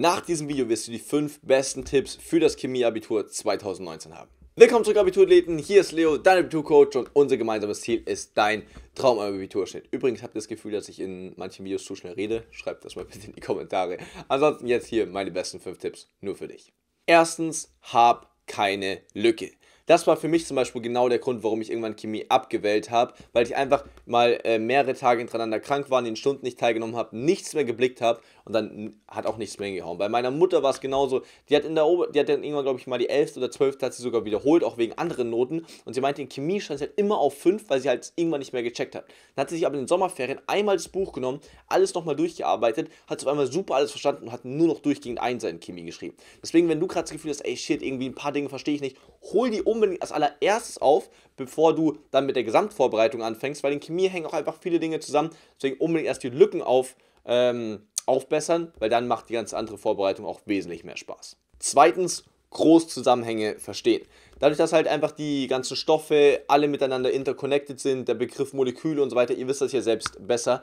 Nach diesem Video wirst du die 5 besten Tipps für das Chemieabitur 2019 haben. Willkommen zurück Abiturathleten, hier ist Leo, dein Abiturcoach und unser gemeinsames Ziel ist dein Traumabiturschnitt. Übrigens habt ihr das Gefühl, dass ich in manchen Videos zu schnell rede? Schreibt das mal bitte in die Kommentare. Ansonsten jetzt hier meine besten 5 Tipps nur für dich. Erstens, hab keine Lücke. Das war für mich zum Beispiel genau der Grund, warum ich irgendwann Chemie abgewählt habe, weil ich einfach mal äh, mehrere Tage hintereinander krank war, in den Stunden nicht teilgenommen habe, nichts mehr geblickt habe und dann hat auch nichts mehr hingehauen. Bei meiner Mutter war es genauso. Die hat, in der Ober die hat dann irgendwann, glaube ich, mal die 11. oder 12. hat sie sogar wiederholt, auch wegen anderen Noten. Und sie meinte, in Chemie stand sie halt immer auf 5, weil sie halt irgendwann nicht mehr gecheckt hat. Dann hat sie sich aber in den Sommerferien einmal das Buch genommen, alles nochmal durchgearbeitet, hat auf einmal super alles verstanden und hat nur noch durchgehend Einser in Chemie geschrieben. Deswegen, wenn du gerade das Gefühl hast, ey shit, irgendwie ein paar Dinge verstehe ich nicht, hol die um unbedingt als allererstes auf, bevor du dann mit der Gesamtvorbereitung anfängst, weil in Chemie hängen auch einfach viele Dinge zusammen. Deswegen unbedingt erst die Lücken auf, ähm, aufbessern, weil dann macht die ganze andere Vorbereitung auch wesentlich mehr Spaß. Zweitens, Großzusammenhänge verstehen. Dadurch, dass halt einfach die ganzen Stoffe alle miteinander interconnected sind, der Begriff Moleküle und so weiter, ihr wisst das ja selbst besser,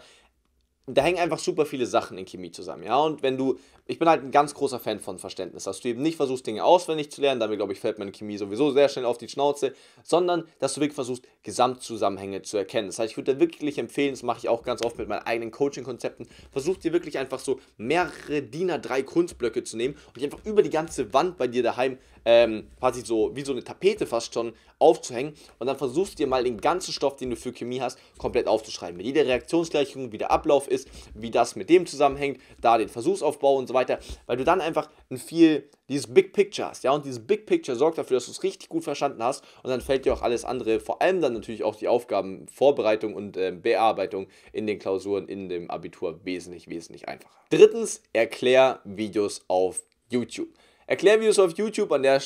da hängen einfach super viele Sachen in Chemie zusammen, ja. Und wenn du, ich bin halt ein ganz großer Fan von Verständnis, dass du eben nicht versuchst, Dinge auswendig zu lernen, damit glaube ich, fällt meine Chemie sowieso sehr schnell auf die Schnauze, sondern dass du wirklich versuchst, Gesamtzusammenhänge zu erkennen. Das heißt, ich würde wirklich empfehlen, das mache ich auch ganz oft mit meinen eigenen Coaching-Konzepten, versuch dir wirklich einfach so mehrere DIN A3 Kunstblöcke zu nehmen und die einfach über die ganze Wand bei dir daheim ähm, quasi so wie so eine Tapete fast schon aufzuhängen und dann versuchst dir mal den ganzen Stoff, den du für Chemie hast, komplett aufzuschreiben. Mit jeder Reaktionsgleichung, wie der Ablauf ist, wie das mit dem zusammenhängt, da den Versuchsaufbau und so weiter, weil du dann einfach ein viel dieses Big Picture hast, ja, und dieses Big Picture sorgt dafür, dass du es richtig gut verstanden hast und dann fällt dir auch alles andere, vor allem dann natürlich auch die Aufgabenvorbereitung und äh, Bearbeitung in den Klausuren, in dem Abitur wesentlich, wesentlich einfacher. Drittens, erklär Videos auf YouTube. Erklär Videos auf YouTube an der,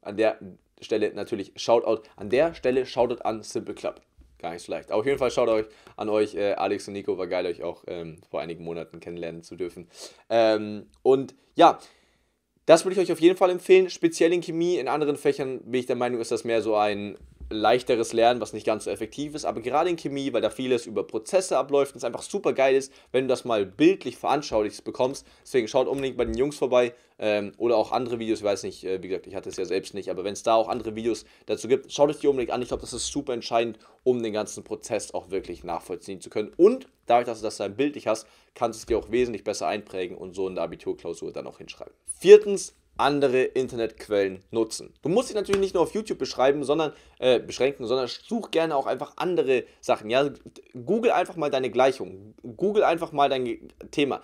an der Stelle natürlich Shoutout. An der Stelle Shoutout an Simple Club. Gar nicht so leicht. auf jeden Fall schaut euch an euch, äh, Alex und Nico, war geil, euch auch ähm, vor einigen Monaten kennenlernen zu dürfen. Ähm, und ja, das würde ich euch auf jeden Fall empfehlen. Speziell in Chemie, in anderen Fächern bin ich der Meinung, ist das mehr so ein leichteres Lernen, was nicht ganz so effektiv ist. Aber gerade in Chemie, weil da vieles über Prozesse abläuft und es einfach super geil ist, wenn du das mal bildlich veranschaulichst bekommst. Deswegen schaut unbedingt bei den Jungs vorbei ähm, oder auch andere Videos. Ich weiß nicht, äh, wie gesagt, ich hatte es ja selbst nicht, aber wenn es da auch andere Videos dazu gibt, schaut euch die unbedingt an. Ich glaube, das ist super entscheidend, um den ganzen Prozess auch wirklich nachvollziehen zu können. Und dadurch, dass du das dann bildlich hast, kannst du es dir auch wesentlich besser einprägen und so in der Abiturklausur dann auch hinschreiben. Viertens, andere Internetquellen nutzen. Du musst dich natürlich nicht nur auf YouTube beschreiben, sondern äh, beschränken, sondern such gerne auch einfach andere Sachen. Ja, google einfach mal deine Gleichung, google einfach mal dein Thema.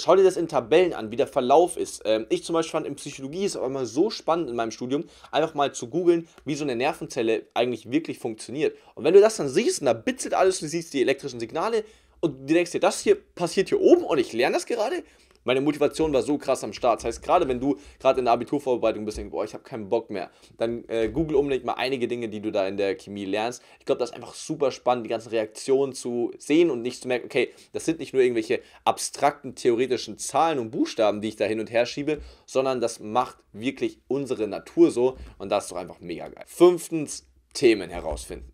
Schau dir das in Tabellen an, wie der Verlauf ist. Ähm, ich zum Beispiel fand in Psychologie ist aber immer so spannend in meinem Studium, einfach mal zu googeln, wie so eine Nervenzelle eigentlich wirklich funktioniert. Und wenn du das dann siehst, und da bitzelt alles, du siehst die elektrischen Signale und du denkst dir, das hier passiert hier oben und ich lerne das gerade, meine Motivation war so krass am Start. Das heißt, gerade wenn du gerade in der Abiturvorbereitung bist, denkst, boah, ich habe keinen Bock mehr, dann äh, google unbedingt mal einige Dinge, die du da in der Chemie lernst. Ich glaube, das ist einfach super spannend, die ganzen Reaktionen zu sehen und nicht zu merken, okay, das sind nicht nur irgendwelche abstrakten theoretischen Zahlen und Buchstaben, die ich da hin und her schiebe, sondern das macht wirklich unsere Natur so und das ist doch einfach mega geil. Fünftens, Themen herausfinden.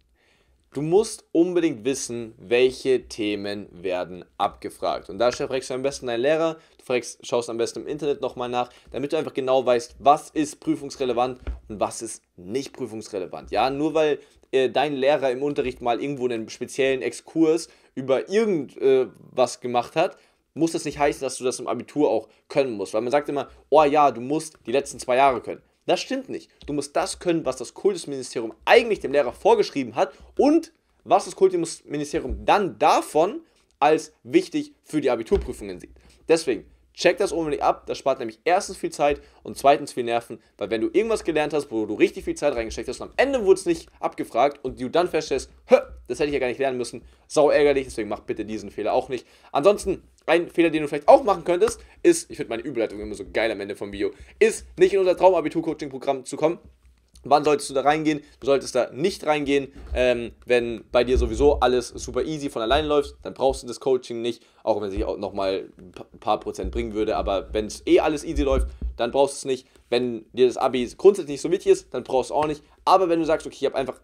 Du musst unbedingt wissen, welche Themen werden abgefragt. Und da fragst du am besten deinen Lehrer, du fragst, schaust am besten im Internet nochmal nach, damit du einfach genau weißt, was ist prüfungsrelevant und was ist nicht prüfungsrelevant. Ja, nur weil äh, dein Lehrer im Unterricht mal irgendwo einen speziellen Exkurs über irgendwas äh, gemacht hat, muss das nicht heißen, dass du das im Abitur auch können musst. Weil man sagt immer, oh ja, du musst die letzten zwei Jahre können. Das stimmt nicht. Du musst das können, was das Kultusministerium eigentlich dem Lehrer vorgeschrieben hat und was das Kultusministerium dann davon als wichtig für die Abiturprüfungen sieht. Deswegen, check das unbedingt ab. Das spart nämlich erstens viel Zeit und zweitens viel Nerven, weil wenn du irgendwas gelernt hast, wo du richtig viel Zeit reingesteckt hast und am Ende wurde es nicht abgefragt und du dann feststellst, das hätte ich ja gar nicht lernen müssen, sau ärgerlich, deswegen mach bitte diesen Fehler auch nicht. Ansonsten ein Fehler, den du vielleicht auch machen könntest, ist, ich finde meine Überleitung immer so geil am Ende vom Video, ist nicht in unser Traumabitur-Coaching-Programm zu kommen. Wann solltest du da reingehen? Du solltest da nicht reingehen, ähm, wenn bei dir sowieso alles super easy von alleine läuft, dann brauchst du das Coaching nicht, auch wenn es sich auch nochmal ein paar Prozent bringen würde, aber wenn es eh alles easy läuft, dann brauchst du es nicht. Wenn dir das Abi grundsätzlich nicht so wichtig ist, dann brauchst du es auch nicht. Aber wenn du sagst, okay, ich habe einfach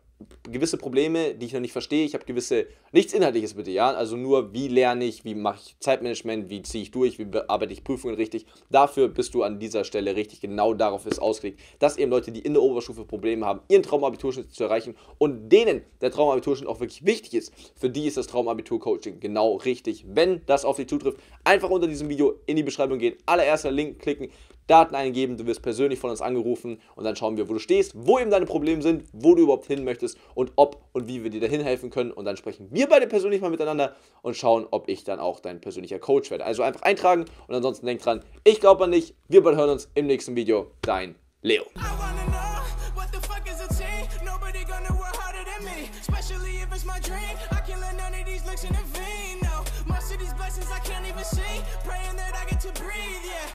gewisse Probleme, die ich noch nicht verstehe. Ich habe gewisse, nichts Inhaltliches bitte, ja. Also nur, wie lerne ich, wie mache ich Zeitmanagement, wie ziehe ich durch, wie bearbeite ich Prüfungen richtig. Dafür bist du an dieser Stelle richtig. Genau darauf ist ausgelegt, dass eben Leute, die in der Oberstufe Probleme haben, ihren Traumabiturschnitt zu erreichen und denen der Traumabiturschnitt auch wirklich wichtig ist, für die ist das Traumabitur-Coaching genau richtig. Wenn das auf dich zutrifft, einfach unter diesem Video in die Beschreibung gehen, allererster Link klicken, Daten eingeben, du wirst persönlich von uns angerufen und dann schauen wir, wo du stehst, wo eben deine Probleme sind, wo du überhaupt hin möchtest ist und ob und wie wir dir dahin helfen können. Und dann sprechen wir beide persönlich mal miteinander und schauen, ob ich dann auch dein persönlicher Coach werde. Also einfach eintragen und ansonsten denk dran, ich glaube an dich. Wir beide hören uns im nächsten Video. Dein Leo.